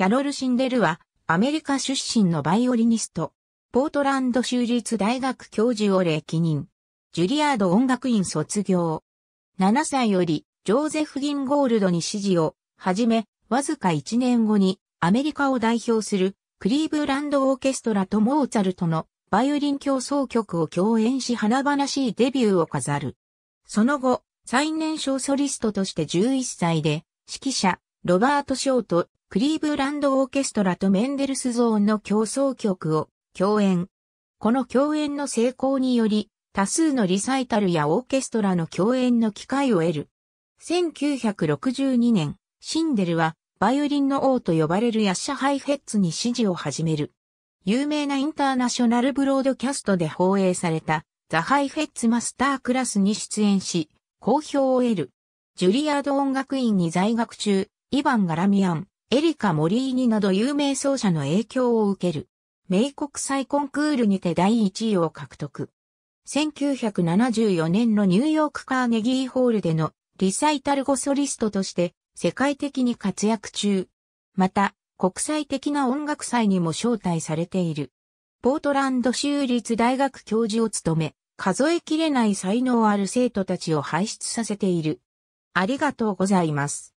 キャロル・シンデルは、アメリカ出身のバイオリニスト、ポートランド州立大学教授を歴任、ジュリアード音楽院卒業。7歳より、ジョーゼフ・ギンゴールドに支持を、はじめ、わずか1年後に、アメリカを代表する、クリーブランド・オーケストラとモーツァルトの、バイオリン競争曲を共演し華々しいデビューを飾る。その後、最年少ソリストとして11歳で、指揮者、ロバート・ショート、クリーブランドオーケストラとメンデルスゾーンの競争曲を共演。この共演の成功により、多数のリサイタルやオーケストラの共演の機会を得る。1962年、シンデルは、バイオリンの王と呼ばれるヤッシャハイフェッツに支持を始める。有名なインターナショナルブロードキャストで放映されたザ・ハイフェッツマスタークラスに出演し、好評を得る。ジュリアード音楽院に在学中、イヴァン・ガラミアン、エリカ・モリーニなど有名奏者の影響を受ける。名国際コンクールにて第1位を獲得。1974年のニューヨークカーネギーホールでのリサイタル語ソリストとして世界的に活躍中。また、国際的な音楽祭にも招待されている。ポートランド州立大学教授を務め、数えきれない才能ある生徒たちを輩出させている。ありがとうございます。